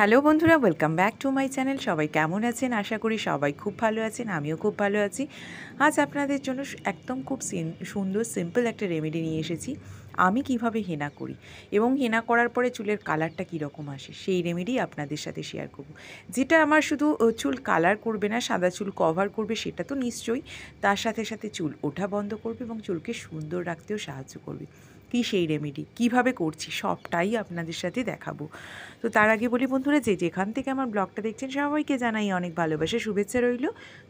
hello বন্ধুরা welcome back to my channel সবাই কেমন আছেন আশা করি সবাই খুব ভালো আছেন আমিও খুব ভালো আছি আজ আপনাদের জন্য একদম খুব সুন্দর সিম্পল একটা রেমেডি নিয়ে এসেছি আমি কিভাবে হেনা করি এবং হেনা করার পরে চুলের কালারটা কীরকম আসে সেই রেমেডি আপনাদের সাথে শেয়ার করব যেটা আমার শুধু চুল কালার করবে না সাদা চুল কভার করবে সেটা তো নিশ্চয়ই তার সাথে সাথে চুল ওঠা বন্ধ করবে এবং চুলকে সুন্দর রাখতেও সাহায্য করবে কি সেই রেমেডি কিভাবে করছি সবটাই আপনাদের সাথে দেখাবো তো তার আগে বলি বন্ধুরা যে যেখান থেকে আমার ব্লগটা দেখছেন সবাইকে জানাই অনেক ভালোবাসা শুভেচ্ছা রইল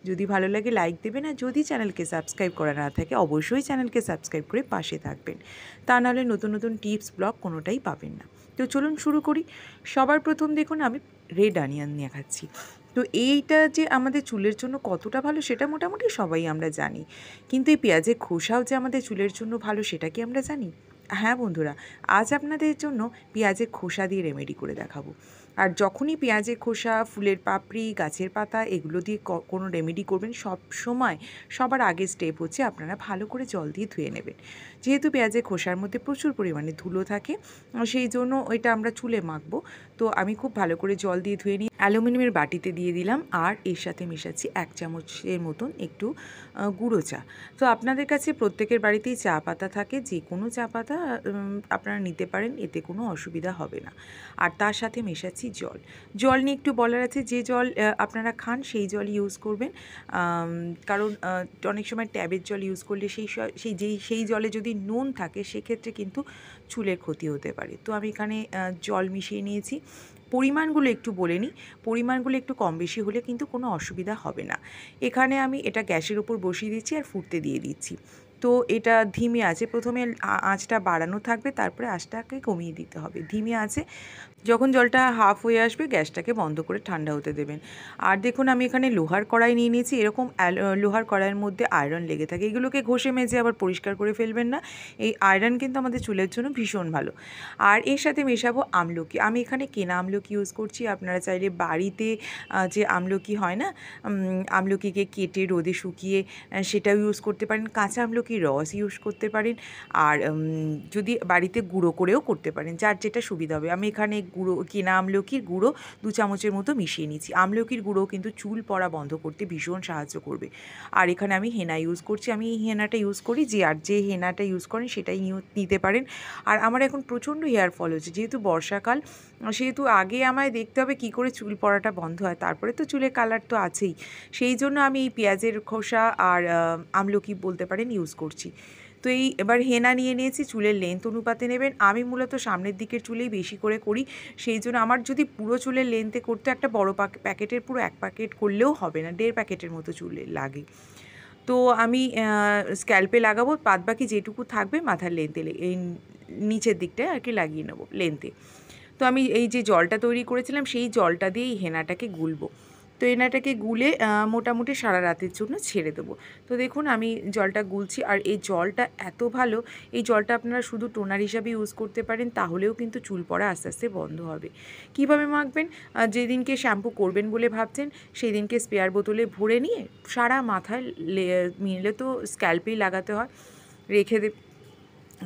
যদি ভালো লাগে লাইক দেবেন আর যদি চ্যানেলকে সাবস্ক্রাইব করা না থাকে অবশ্যই চ্যানেলকে সাবস্ক্রাইব করে পাশে থাকবেন তা নাহলে নতুন নতুন টিপস ব্লগ কোনোটাই পাবেন না তো চলুন শুরু করি সবার প্রথম দেখুন আমি রেড নিয়ে দেখাচ্ছি তো এইটা যে আমাদের চুলের জন্য কতটা ভালো সেটা মোটামুটি সবাই আমরা জানি কিন্তু এই পেঁয়াজের খোসাও যে আমাদের চুলের জন্য ভালো সেটা কি আমরা জানি হ্যাঁ বন্ধুরা আজ আপনাদের জন্য পেঁয়াজের খোসা দিয়ে রেমেডি করে দেখাবো আর যখনই পেঁয়াজের খোসা ফুলের পাপড়ি গাছের পাতা এগুলো দিয়ে কোনো রেমেডি করবেন সব সময় সবার আগে স্টেপ হচ্ছে আপনারা ভালো করে জল দিয়ে ধুয়ে নেবেন যেহেতু পেঁয়াজের খোসার মধ্যে প্রচুর পরিমাণে ধুলো থাকে সেই জন্য ওইটা আমরা চুলে মাখবো তো আমি খুব ভালো করে জল দিয়ে ধুয়ে নিই অ্যালুমিনিয়ামের বাটিতে দিয়ে দিলাম আর এর সাথে মেশাচ্ছি এক চামচের মতন একটু গুঁড়ো চা তো আপনাদের কাছে প্রত্যেকের বাড়িতেই চা পাতা থাকে যে কোনো চা পাতা আপনারা নিতে পারেন এতে কোনো অসুবিধা হবে না আর তার সাথে মেশাচ্ছি নিয়েছি জল জল নিয়ে একটু বলার আছে যে জল আপনারা খান সেই জল ইউজ করবেন কারণ অনেক সময় ট্যাবের জল ইউজ করলে সেই সেই যেই সেই জলে যদি নুন থাকে সেক্ষেত্রে কিন্তু চুলের ক্ষতি হতে পারে তো আমি এখানে জল মিশিয়ে নিয়েছি পরিমাণগুলো একটু বলে নিই পরিমাণগুলো একটু কম বেশি হলে কিন্তু কোনো অসুবিধা হবে না এখানে আমি এটা গ্যাসের উপর বসিয়ে দিচ্ছি আর ফুটতে দিয়ে দিচ্ছি তো এটা ধিমে আছে প্রথমে আঁচটা বাড়ানো থাকবে তারপরে আঁচটাকে কমিয়ে দিতে হবে ধিমে আছে যখন জলটা হাফ হয়ে আসবে গ্যাসটাকে বন্ধ করে ঠান্ডা হতে দেবেন আর দেখুন আমি এখানে লোহার কড়াই নিয়ে নিয়েছি এরকম লোহার কড়াইয়ের মধ্যে আয়রন লেগে থাকে এগুলোকে ঘষে মেজে আবার পরিষ্কার করে ফেলবেন না এই আয়রন কিন্তু আমাদের চুলের জন্য ভীষণ ভালো আর এর সাথে মেশাবো আমলকি আমি এখানে কেনা আমলকি ইউজ করছি আপনারা চাইলে বাড়িতে যে আমলকি হয় না আমলকিকে কেটে রোদে শুকিয়ে সেটাও ইউজ করতে পারেন কাঁচা আমলকি কি রস ইউজ করতে পারেন আর যদি বাড়িতে গুঁড়ো করেও করতে পারেন যার যেটা সুবিধা হবে আমি এখানে গুঁড়ো কেনা আমলকির গুঁড়ো দু চামচের মতো মিশিয়ে নিচ্ছি আমলকির গুঁড়ো কিন্তু চুল পড়া বন্ধ করতে ভীষণ সাহায্য করবে আর এখানে আমি হেনা ইউজ করছি আমি এই হেনাটা ইউজ করি যে আর যে হেনাটা ইউজ করেন সেটাই নিতে পারেন আর আমার এখন প্রচণ্ড হেয়ার ফল হচ্ছে যেহেতু বর্ষাকাল সেহেতু আগে আমায় দেখতে হবে কি করে চুল পড়াটা বন্ধ হয় তারপরে তো চুলের কালার তো আছেই সেই জন্য আমি এই পেঁয়াজের খোসা আর আমলকি বলতে পারেন ইউজ করছি তো এই এবার হেনা নিয়ে নিয়েছি চুলের লেন্থ অনুপাতে নেবেন আমি মূলত সামনের দিকের চুলেই বেশি করে করি সেই জন্য আমার যদি পুরো চুলের লেন্থে করতে একটা বড় প্যাকেটের পুরো এক প্যাকেট করলেও হবে না দেড় প্যাকেটের মতো চুলে লাগে তো আমি স্ক্যাল্পে লাগাবো পাত বাকি যেটুকু থাকবে মাথার লেন্থে এই নিচের দিকটায় আর কি লাগিয়ে নেবো লেন্থে তো আমি এই যে জলটা তৈরি করেছিলাম সেই জলটা দিয়ে এই হেনাটাকে গুলবো তো এনাটাকে গুলে মোটামুটি সারা রাতের জন্য ছেড়ে দেবো তো দেখুন আমি জলটা গুলছি আর এই জলটা এত ভালো এই জলটা আপনারা শুধু টোনার হিসাবে ইউজ করতে পারেন তাহলেও কিন্তু চুল পড়া আস্তে আস্তে বন্ধ হবে কিভাবে মাখবেন যেদিনকে শ্যাম্পু করবেন বলে ভাবছেন সেই দিনকে স্পেয়ার বোতলে ভরে নিয়ে সারা মাথায় মিলে তো স্ক্যাল্পেই লাগাতে হয় রেখে দে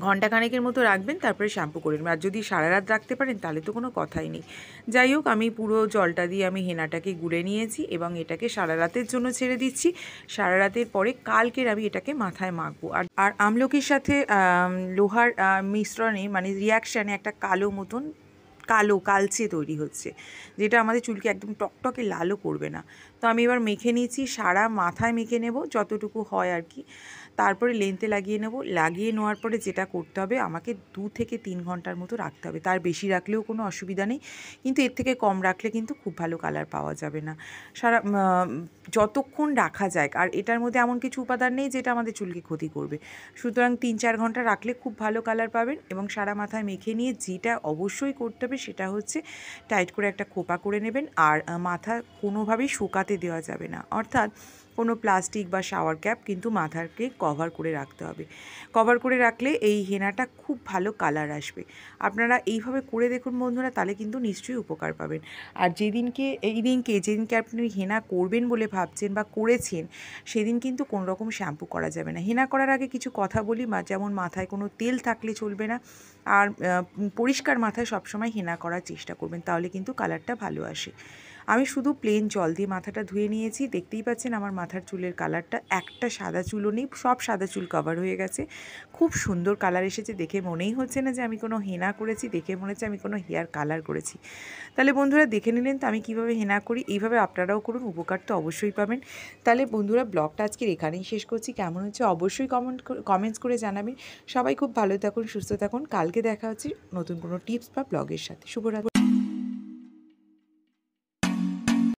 ঘণ্টাখানেকের মতো রাখবেন তারপরে শ্যাম্পু করে নেবেন আর যদি সারা রাত রাখতে পারেন তাহলে তো কোনো কথাই নেই যাই হোক আমি পুরো জলটা দিয়ে আমি হেনাটাকে গুলে নিয়েছি এবং এটাকে সারা রাতের জন্য ছেড়ে দিচ্ছি সারা রাতের পরে কালকের আমি এটাকে মাথায় মাখবো আর আর আমলকির সাথে লোহার মিশ্রণে মানে রিয়াকশানে একটা কালো মতন কালো কালচে তৈরি হচ্ছে যেটা আমাদের চুলকে একদম টকটকে লালও করবে না তো আমি এবার মেখে নিয়েছি সারা মাথায় মেখে নেব যতটুকু হয় আর কি তারপরে লেন্থে লাগিয়ে নেব লাগিয়ে নেওয়ার পরে যেটা করতে হবে আমাকে দু থেকে তিন ঘন্টার মতো রাখতে হবে তার বেশি রাখলেও কোনো অসুবিধা নেই কিন্তু এর থেকে কম রাখলে কিন্তু খুব ভালো কালার পাওয়া যাবে না সারা যতক্ষণ রাখা যায় আর এটার মধ্যে এমন কিছু উপাদান নেই যেটা আমাদের চুলকে ক্ষতি করবে সুতরাং তিন চার ঘন্টা রাখলে খুব ভালো কালার পাবেন এবং সারা মাথায় মেখে নিয়ে যেটা অবশ্যই করতে হবে সেটা হচ্ছে টাইট করে একটা খোপা করে নেবেন আর মাথা কোনোভাবেই শুকাতে দেওয়া যাবে না অর্থাৎ কোনো প্লাস্টিক বা শাওয়ার ক্যাপ কিন্তু মাথাকে কভার করে রাখতে হবে কভার করে রাখলে এই হেনাটা খুব ভালো কালার আসবে আপনারা এইভাবে করে দেখুন বন্ধুরা তাহলে কিন্তু নিশ্চয়ই উপকার পাবেন আর যেদিনকে এই দিনকে যেদিনকে আপনি হেনা করবেন বলে ভাবছেন বা করেছেন সেদিন কিন্তু কোনো রকম শ্যাম্পু করা যাবে না হেনা করার আগে কিছু কথা বলি যেমন মাথায় কোনো তেল থাকলে চলবে না আর পরিষ্কার মাথায় সবসময় হেনা করার চেষ্টা করবেন তাহলে কিন্তু কালারটা ভালো আসে আমি শুধু প্লেন জল দিয়ে মাথাটা ধুয়ে নিয়েছি দেখতেই পাচ্ছেন আমার মাথার চুলের কালারটা একটা সাদা চুলও নেই সব সাদা চুল কভার হয়ে গেছে খুব সুন্দর কালার এসেছে দেখে মনেই হচ্ছে না যে আমি কোনো হেনা করেছি দেখে মনে হচ্ছে আমি কোনো হেয়ার কালার করেছি তাহলে বন্ধুরা দেখে নিলেন তো আমি কীভাবে হেনা করি এইভাবে আপনারাও করুন উপকার তো অবশ্যই পাবেন তাহলে বন্ধুরা ব্লগটা আজকের এখানেই শেষ করছি কেমন হচ্ছে অবশ্যই কমেন্ট কমেন্টস করে জানাবেন সবাই খুব ভালো থাকুন সুস্থ থাকুন কালকে দেখা হচ্ছে নতুন কোনো টিপস বা ব্লগের সাথে শুভরাত্রি